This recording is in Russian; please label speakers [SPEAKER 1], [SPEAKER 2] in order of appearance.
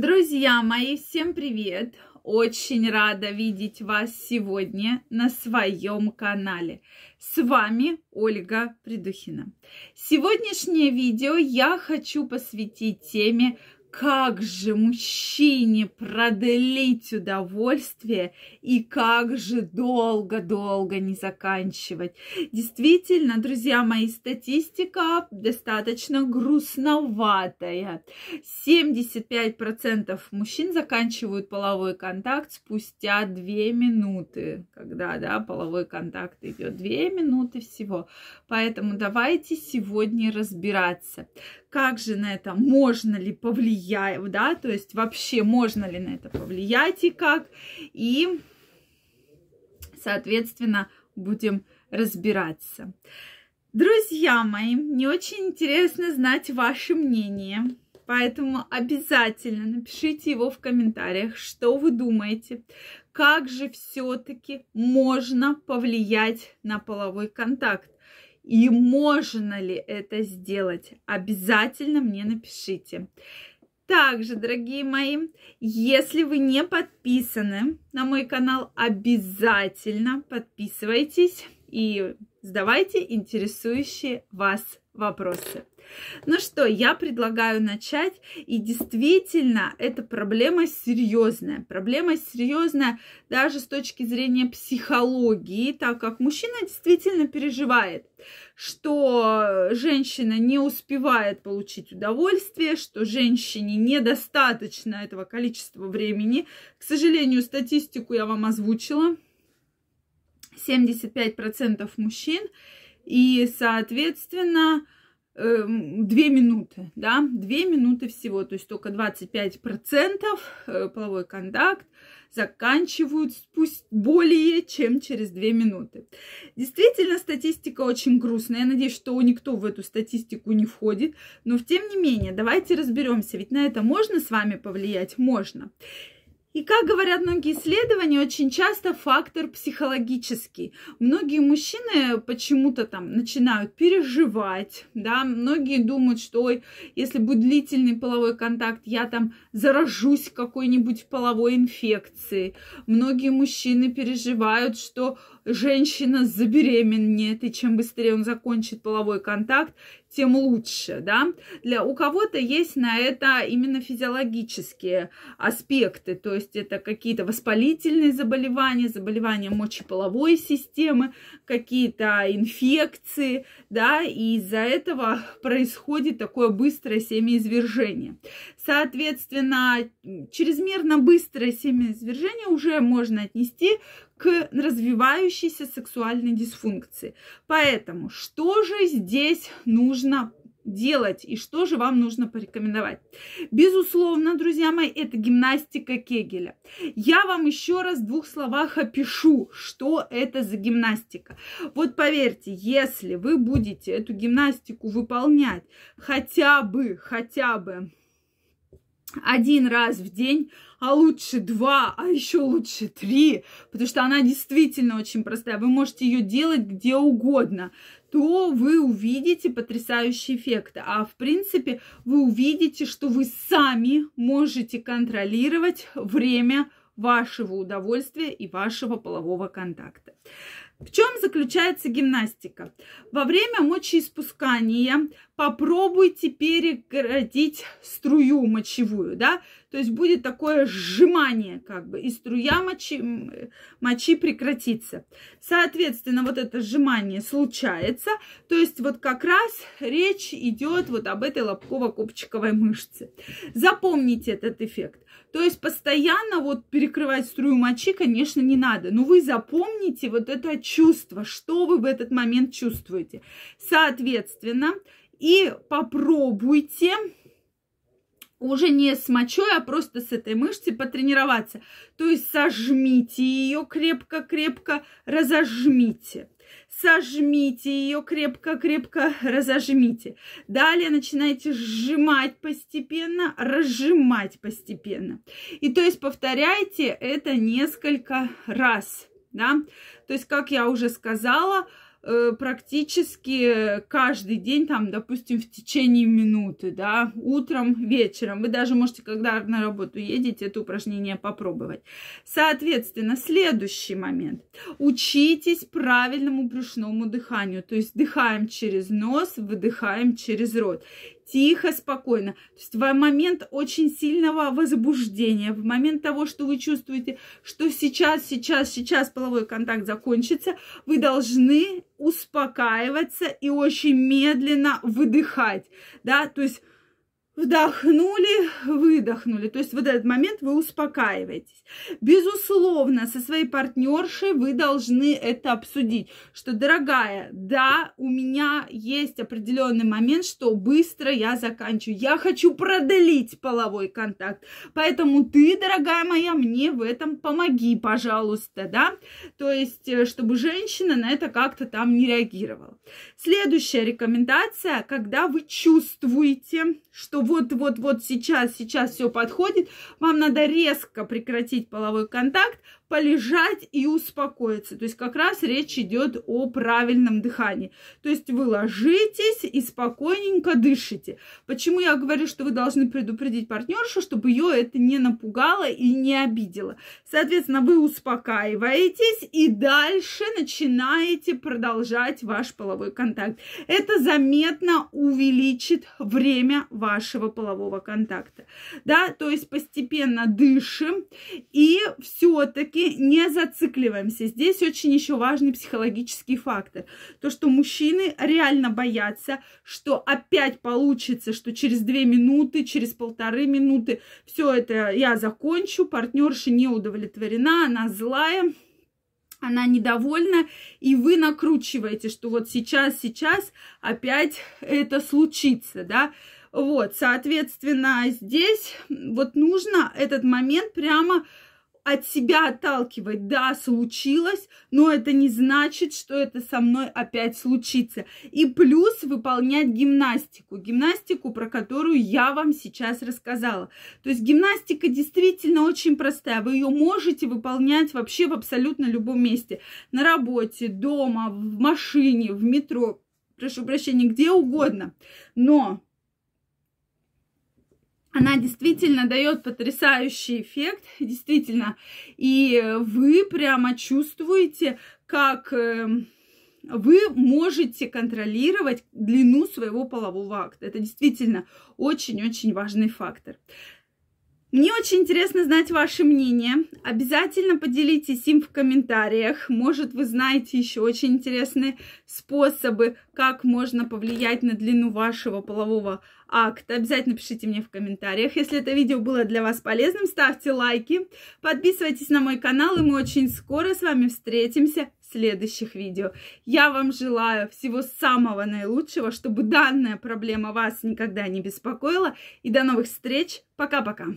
[SPEAKER 1] Друзья мои, всем привет! Очень рада видеть вас сегодня на своем канале. С вами Ольга Придухина. Сегодняшнее видео я хочу посвятить теме как же мужчине продлить удовольствие и как же долго-долго не заканчивать. Действительно, друзья мои, статистика достаточно грустноватая. 75% мужчин заканчивают половой контакт спустя 2 минуты, когда да, половой контакт идет 2 минуты всего. Поэтому давайте сегодня разбираться, как же на это можно ли повлиять, да, то есть вообще можно ли на это повлиять и как, и, соответственно, будем разбираться. Друзья мои, мне очень интересно знать ваше мнение, поэтому обязательно напишите его в комментариях, что вы думаете, как же все-таки можно повлиять на половой контакт и можно ли это сделать, обязательно мне напишите. Также, дорогие мои, если вы не подписаны на мой канал, обязательно подписывайтесь и задавайте интересующие вас вопросы. Ну что, я предлагаю начать. И действительно, эта проблема серьезная. Проблема серьезная даже с точки зрения психологии, так как мужчина действительно переживает, что женщина не успевает получить удовольствие, что женщине недостаточно этого количества времени. К сожалению, статистику я вам озвучила. 75% мужчин и, соответственно, Эм, две минуты, да, две минуты всего, то есть только 25% процентов э, половой контакт заканчивают пусть более чем через две минуты. Действительно, статистика очень грустная. Я надеюсь, что никто в эту статистику не входит. Но, тем не менее, давайте разберемся, ведь на это можно с вами повлиять? Можно. И, как говорят многие исследования, очень часто фактор психологический. Многие мужчины почему-то там начинают переживать, да, многие думают, что, ой, если будет длительный половой контакт, я там заражусь какой-нибудь половой инфекцией. Многие мужчины переживают, что женщина забеременеет, и чем быстрее он закончит половой контакт, тем лучше, да. Для у кого-то есть на это именно физиологические аспекты, то есть это какие-то воспалительные заболевания, заболевания мочеполовой системы, какие-то инфекции, да, и из-за этого происходит такое быстрое семяизвержение. Соответственно, чрезмерно быстрое семяизвержение уже можно отнести к развивающейся сексуальной дисфункции. Поэтому что же здесь нужно делать и что же вам нужно порекомендовать. Безусловно, друзья мои, это гимнастика Кегеля. Я вам еще раз в двух словах опишу, что это за гимнастика. Вот поверьте, если вы будете эту гимнастику выполнять хотя бы, хотя бы один раз в день, а лучше два, а еще лучше три, потому что она действительно очень простая, вы можете ее делать где угодно, то вы увидите потрясающие эффекты. А в принципе вы увидите, что вы сами можете контролировать время вашего удовольствия и вашего полового контакта. В чем заключается гимнастика? Во время мочеиспускания попробуйте перекратить струю мочевую, да, то есть будет такое сжимание, как бы, и струя мочи, мочи прекратится. Соответственно, вот это сжимание случается, то есть вот как раз речь идет вот об этой лобково-копчиковой мышце. Запомните этот эффект. То есть постоянно вот перекрывать струю мочи, конечно, не надо, но вы запомните вот это чувство, что вы в этот момент чувствуете. Соответственно, и попробуйте уже не с мочой, а просто с этой мышцей потренироваться. То есть сожмите ее крепко-крепко, разожмите. Сожмите ее крепко-крепко, разожмите. Далее начинаете сжимать постепенно, разжимать постепенно. И то есть повторяйте это несколько раз. Да? То есть, как я уже сказала, Э, практически каждый день, там, допустим, в течение минуты, да, утром, вечером. Вы даже можете, когда на работу едете, это упражнение попробовать. Соответственно, следующий момент. Учитесь правильному брюшному дыханию, то есть дыхаем через нос, выдыхаем через рот тихо, спокойно. То есть в момент очень сильного возбуждения, в момент того, что вы чувствуете, что сейчас, сейчас, сейчас половой контакт закончится, вы должны успокаиваться и очень медленно выдыхать, да, то есть Вдохнули, выдохнули. То есть в этот момент вы успокаиваетесь. Безусловно, со своей партнершей вы должны это обсудить. Что, дорогая, да, у меня есть определенный момент, что быстро я заканчиваю. Я хочу продлить половой контакт. Поэтому ты, дорогая моя, мне в этом помоги, пожалуйста, да? То есть, э, чтобы женщина на это как-то там не реагировала. Следующая рекомендация, когда вы чувствуете, что вот-вот-вот сейчас, сейчас все подходит, вам надо резко прекратить половой контакт, полежать и успокоиться. То есть как раз речь идет о правильном дыхании. То есть вы ложитесь и спокойненько дышите. Почему я говорю, что вы должны предупредить партнершу, чтобы ее это не напугало и не обидело. Соответственно, вы успокаиваетесь и дальше начинаете продолжать ваш половой контакт. Это заметно увеличит время вашего полового контакта. Да, то есть постепенно дышим и все-таки все-таки не зацикливаемся. Здесь очень еще важный психологический фактор. То, что мужчины реально боятся, что опять получится, что через две минуты, через полторы минуты все это я закончу, партнерша не удовлетворена, она злая, она недовольна, и вы накручиваете, что вот сейчас, сейчас опять это случится, да. Вот, соответственно, здесь вот нужно этот момент прямо от себя отталкивать. Да, случилось, но это не значит, что это со мной опять случится. И плюс выполнять гимнастику. Гимнастику, про которую я вам сейчас рассказала. То есть гимнастика действительно очень простая. Вы ее можете выполнять вообще в абсолютно любом месте. На работе, дома, в машине, в метро, прошу прощения, где угодно. Но она действительно дает потрясающий эффект, действительно. И э, вы прямо чувствуете, как эм, вы можете контролировать длину своего полового акта. Это действительно очень-очень важный фактор. Мне очень интересно знать ваше мнение. Обязательно поделитесь им в комментариях. Может, вы знаете еще очень интересные способы, как можно повлиять на длину вашего полового акта. Обязательно пишите мне в комментариях. Если это видео было для вас полезным, ставьте лайки, подписывайтесь на мой канал, и мы очень скоро с вами встретимся в следующих видео. Я вам желаю всего самого наилучшего, чтобы данная проблема вас никогда не беспокоила. И до новых встреч. Пока-пока.